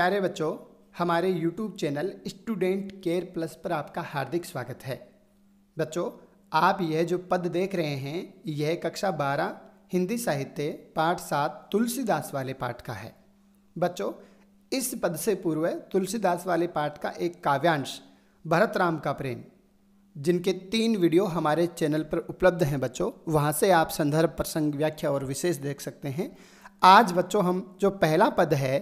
प्यारे बच्चों हमारे YouTube channel student care plus पर आपका हार्दिक स्वागत है बच्चों आप यह जो पद देख रहे हैं यह कक्षा 12 हिंदी साहित्य पाठ सात तुलसीदास वाले पाठ का है बच्चों इस पद से पूर्व तुलसीदास वाले पाठ का एक काव्यांश भरत राम का प्रेम जिनके तीन वीडियो हमारे चैनल पर उपलब्ध हैं बच्चों वहाँ से आप संदर्भ प्रसंग व्याख्या और विशेष देख सकते हैं आज बच्चों हम जो पहला पद है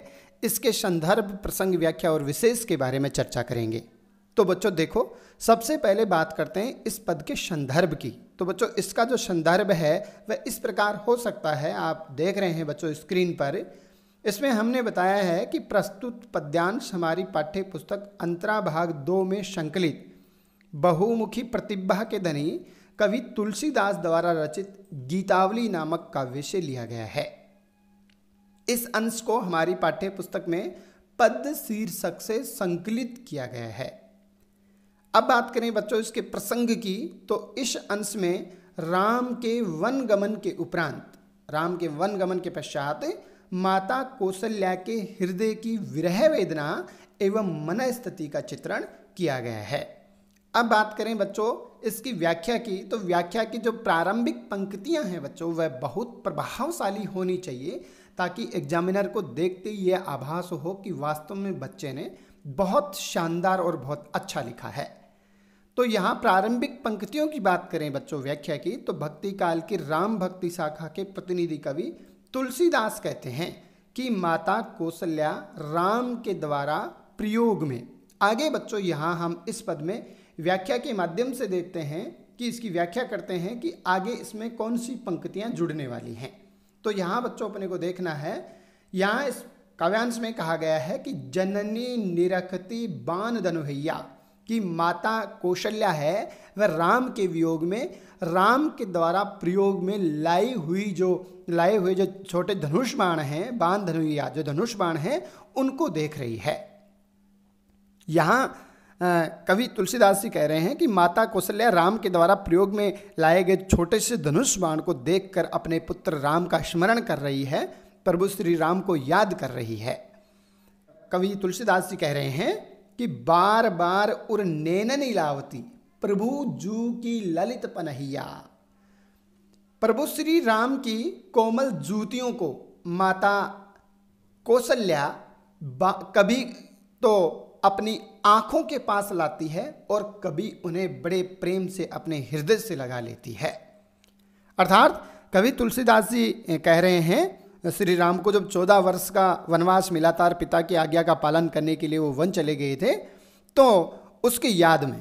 इसके संदर्भ प्रसंग व्याख्या और विशेष के बारे में चर्चा करेंगे तो बच्चों देखो सबसे पहले बात करते हैं इस पद के संदर्भ की तो बच्चों इसका जो संदर्भ है वह इस प्रकार हो सकता है आप देख रहे हैं बच्चों स्क्रीन पर इसमें हमने बताया है कि प्रस्तुत पद्यांश हमारी पाठ्य पुस्तक अंतरा भाग दो में संकलित बहुमुखी प्रतिभा के धनी कवि तुलसीदास द्वारा रचित गीतावली नामक काव्य से लिया गया है इस अंश को हमारी पाठ्य पुस्तक में पद शीर्षक से संकलित किया गया है अब बात करें बच्चों इसके प्रसंग की तो इस अंश में राम के वन गमन के उपरांत राम के वन गमन के पश्चात माता कौशल्या के हृदय की विरह वेदना एवं मन स्थिति का चित्रण किया गया है अब बात करें बच्चों इसकी व्याख्या की तो व्याख्या की जो प्रारंभिक पंक्तियां हैं बच्चों वह बहुत प्रभावशाली होनी चाहिए ताकि एग्जामिनर को देखते ही यह आभास हो कि वास्तव में बच्चे ने बहुत शानदार और बहुत अच्छा लिखा है तो यहाँ प्रारंभिक पंक्तियों की बात करें बच्चों व्याख्या की तो भक्ति काल की राम भक्ति शाखा के प्रतिनिधि कवि तुलसीदास कहते हैं कि माता कौशल्या राम के द्वारा प्रयोग में आगे बच्चों यहाँ हम इस पद में व्याख्या के माध्यम से देखते हैं कि इसकी व्याख्या करते हैं कि आगे इसमें कौन सी पंक्तियाँ जुड़ने वाली हैं तो यहाँ बच्चों अपने को देखना है यहाँ इस काव्यांश में कहा गया है कि जननी निरखती बान धनुहैया कि माता कौशल्या है वह राम के वियोग में राम के द्वारा प्रयोग में लाई हुई जो लाए हुए जो छोटे धनुष बाण हैं बाण धनुया जो धनुष बाण हैं उनको देख रही है यहाँ कवि तुलसीदास जी कह रहे हैं कि माता कौशल्या राम के द्वारा प्रयोग में लाए गए छोटे से धनुष बाण को देखकर अपने पुत्र राम का स्मरण कर रही है प्रभु श्री राम को याद कर रही है कवि तुलसीदास जी कह रहे हैं कि बार बार उर नैनन लावती प्रभु जू की ललित पनहिया प्रभु श्री राम की कोमल जूतियों को माता कौशल्या कभी तो अपनी आंखों के पास लाती है और कभी उन्हें बड़े प्रेम से अपने हृदय से लगा लेती है अर्थात कवि तुलसीदास जी कह रहे हैं श्री राम को जब चौदह वर्ष का वनवास मिला था पिता की आज्ञा का पालन करने के लिए वो वन चले गए थे तो उसकी याद में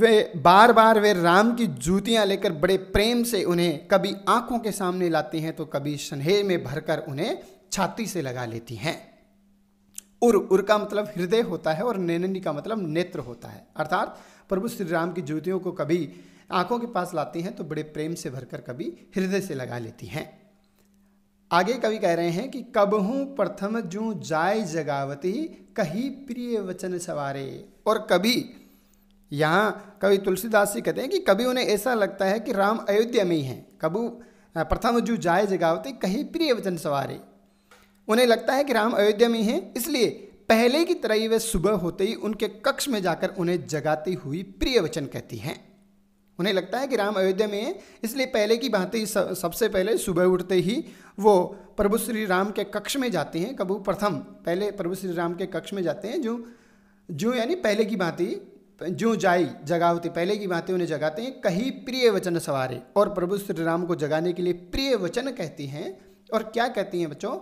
वे बार बार वे राम की जूतियां लेकर बड़े प्रेम से उन्हें कभी आंखों के सामने लाती हैं तो कभी स्नेह में भरकर उन्हें छाती से लगा लेती हैं उर उर का मतलब हृदय होता है और नैननी का मतलब नेत्र होता है अर्थात प्रभु श्री राम की ज्योतियों को कभी आंखों के पास लाती हैं तो बड़े प्रेम से भरकर कभी हृदय से लगा लेती हैं आगे कवि कह रहे हैं कि कब हूँ प्रथम जू जाय जगावती कही प्रिय वचन सवारे और कभी यहाँ कवि तुलसीदास जी कहते हैं कि कभी उन्हें ऐसा लगता है कि राम अयोध्या में ही हैं कबू प्रथम जू जाय जगावती कही प्रिय वचन सवारे उन्हें लगता है कि राम अयोध्या में हैं इसलिए पहले की तरह ही वे सुबह होते ही उनके कक्ष में जाकर उन्हें जगाती हुई प्रिय वचन कहती हैं उन्हें लगता है कि राम अयोध्या में है इसलिए पहले की बात ही सबसे पहले सुबह उठते ही वो प्रभु श्री राम के कक्ष में जाते हैं कबू प्रथम पहले प्रभु श्री राम के कक्ष में जाते हैं जो जो यानी पहले की भांति जो जाई जगा होती पहले की बातें उन्हें जगाते हैं कहीं प्रिय वचन सवारे और प्रभु श्री राम को जगाने के लिए प्रिय वचन कहती हैं और क्या कहती हैं बच्चों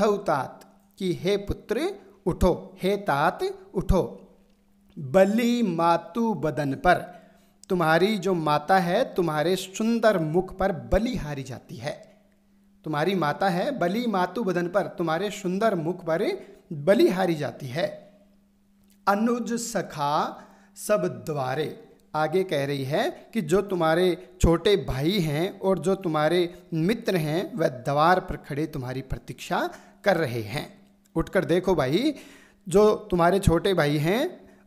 तात कि हे पुत्र उठो हे तात उठो बलि मातु बदन पर तुम्हारी जो माता है तुम्हारे सुंदर मुख पर बलि हारी जाती है तुम्हारी माता है बलि मातु बदन पर तुम्हारे सुंदर मुख पर बलि हारी जाती है अनुज सखा सब द्वारे आगे कह रही है कि जो तुम्हारे छोटे भाई हैं और जो तुम्हारे मित्र हैं वह द्वार पर खड़े तुम्हारी प्रतीक्षा कर रहे हैं उठकर देखो भाई जो तुम्हारे छोटे भाई हैं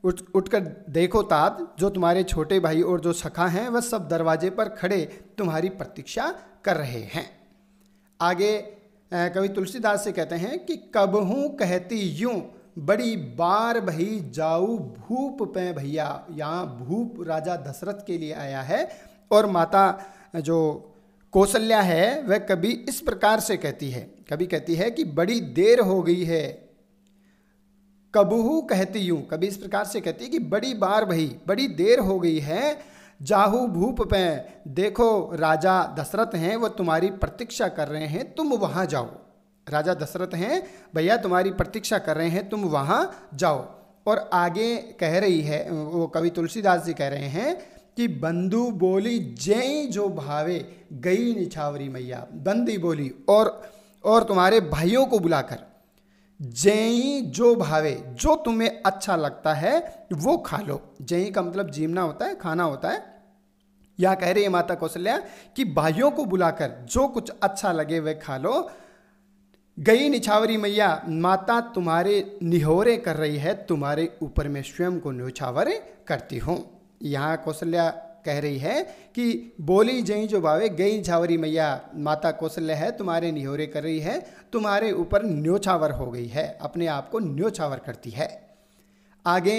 उठ उठकर देखो तात जो तुम्हारे छोटे भाई और जो सखा हैं वह सब दरवाजे पर खड़े तुम्हारी प्रतीक्षा कर रहे हैं आगे कवि तुलसीदास से कहते हैं कि कब हूँ कहती यूँ बड़ी बार भई जाऊ भूप पे भैया यहाँ भूप राजा दशरथ के लिए आया है और माता जो कौशल्या है वह कभी इस प्रकार से कहती है कभी कहती है कि बड़ी देर हो गई है कबहू कहती हूँ कभी इस प्रकार से कहती है कि बड़ी बार भई बड़ी देर हो गई है जाहू भूप पे देखो राजा दशरथ हैं वह तुम्हारी प्रतीक्षा कर रहे हैं तुम वहाँ जाओ राजा दशरथ हैं भैया तुम्हारी प्रतीक्षा कर रहे हैं तुम वहाँ जाओ और आगे कह रही है वो कवि तुलसीदास जी कह रहे हैं कि बंधु बोली जय जो भावे गई निछावरी मैया बंदी बोली और और तुम्हारे भाइयों को बुलाकर जय जो भावे जो तुम्हें अच्छा लगता है वो खा लो जय का मतलब जीवना होता है खाना होता है यहाँ कह रही है माता कौशल्या कि भाइयों को बुलाकर जो कुछ अच्छा लगे वह खा लो गई निछावरी मैया माता तुम्हारे निहोरे कर रही है तुम्हारे ऊपर में स्वयं को न्योछावर करती हूँ यहाँ कौशल्या कह रही है कि बोली जई जो भावे गई निछावरी मैया माता कौशल्या है तुम्हारे निहोरे कर रही है तुम्हारे ऊपर न्योछावर हो गई है अपने आप को न्योछावर करती है आगे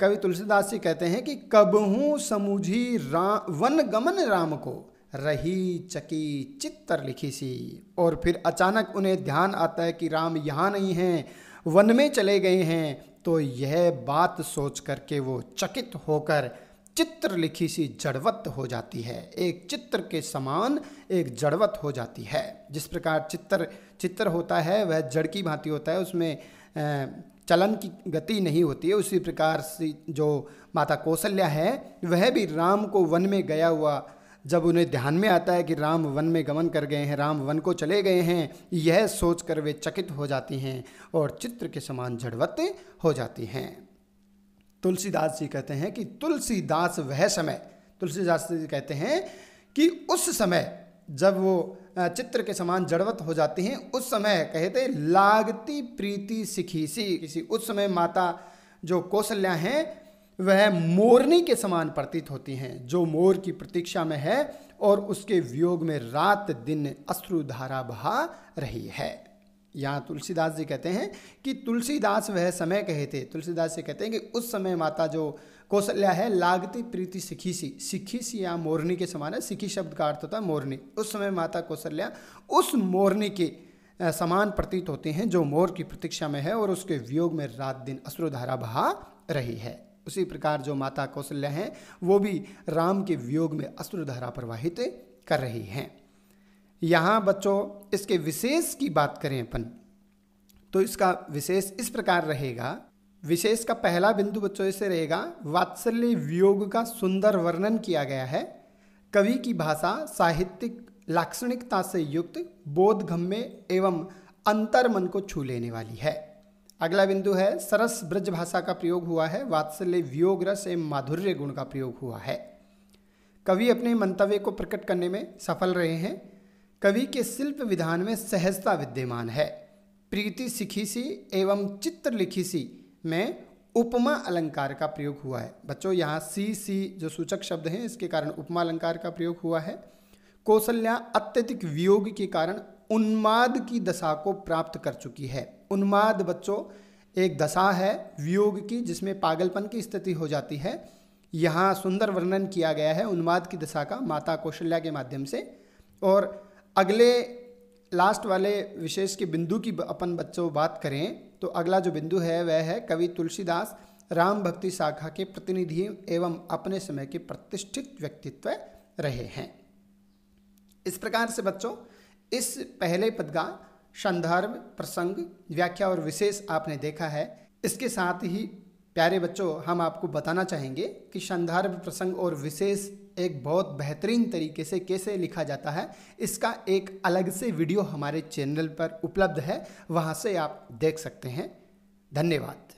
कवि तुलसीदास जी कहते हैं कि कबहू समूझी रा वन गमन राम को रही चकी चित्तर लिखी सी और फिर अचानक उन्हें ध्यान आता है कि राम यहाँ नहीं हैं वन में चले गए हैं तो यह बात सोच करके वो चकित होकर चित्र लिखी सी जड़वत हो जाती है एक चित्र के समान एक जड़वत हो जाती है जिस प्रकार चित्र चित्र होता है वह जड़ की भांति होता है उसमें चलन की गति नहीं होती है उसी प्रकार से जो माता कौशल्या है वह भी राम को वन में गया हुआ जब उन्हें ध्यान में आता है कि राम वन में गमन कर गए हैं राम वन को चले गए हैं यह सोचकर वे चकित हो जाती हैं और चित्र के समान जड़वत हो जाती हैं तुलसीदास जी कहते हैं कि तुलसीदास वह समय तुलसीदास जी कहते हैं कि उस समय जब वो चित्र के समान जड़वत हो जाती हैं उस समय कहते लागती प्रीति सिखी सी किसी उस समय माता जो कौशल्या हैं वह मोरनी के समान प्रतीत होती हैं जो मोर की प्रतीक्षा में है और उसके वियोग में रात दिन अश्रुधारा बहा रही है यहाँ तुलसीदास जी कहते हैं कि तुलसीदास वह समय कहे थे तुलसीदास जी कहते हैं कि उस समय माता जो कौशल्या है लागती प्रीति सिखी सी सिखी सी या मोरनी के समान है सिखी शब्द का अर्थ होता है मोरनी उस समय माता कौशल्या उस मोरनी के समान प्रतीत होते हैं जो मोर की प्रतीक्षा में है और उसके वियोग में रात दिन अश्रुधारा बहा रही है उसी प्रकार जो माता कौशल्या हैं वो भी राम के वियोग में अश्रुधारा प्रवाहित कर रही हैं यहाँ बच्चों इसके विशेष की बात करें अपन तो इसका विशेष इस प्रकार रहेगा विशेष का पहला बिंदु बच्चों इसे रहेगा वात्सल्य वियोग का सुंदर वर्णन किया गया है कवि की भाषा साहित्यिक लाक्षणिकता से युक्त बोधगम्य एवं अंतर मन को छू लेने वाली है अगला बिंदु है सरस ब्रज भाषा का प्रयोग हुआ है वात्सल्य वियोग रस एवं माधुर्य गुण का प्रयोग हुआ है कवि अपने मंतव्य को प्रकट करने में सफल रहे हैं कवि के शिल्प विधान में सहजता विद्यमान है प्रीति सिखी सी एवं चित्र लिखी सी में उपमा अलंकार का प्रयोग हुआ है बच्चों यहाँ सी सी जो सूचक शब्द हैं इसके कारण उपमा अलंकार का प्रयोग हुआ है कौशल्या अत्यधिक वियोग के कारण उन्माद की दशा को प्राप्त कर चुकी है उन्माद बच्चों एक दशा है वियोग की जिसमें पागलपन की स्थिति हो जाती है यहाँ सुंदर वर्णन किया गया है उन्माद की दशा का माता कौशल्या के माध्यम से और अगले लास्ट वाले विशेष के बिंदु की अपन बच्चों बात करें तो अगला जो बिंदु है वह है कवि तुलसीदास राम भक्ति शाखा के प्रतिनिधि एवं अपने समय के प्रतिष्ठित व्यक्तित्व रहे हैं इस प्रकार से बच्चों इस पहले पद का संदर्भ प्रसंग व्याख्या और विशेष आपने देखा है इसके साथ ही प्यारे बच्चों हम आपको बताना चाहेंगे कि संदर्भ प्रसंग और विशेष एक बहुत बेहतरीन तरीके से कैसे लिखा जाता है इसका एक अलग से वीडियो हमारे चैनल पर उपलब्ध है वहाँ से आप देख सकते हैं धन्यवाद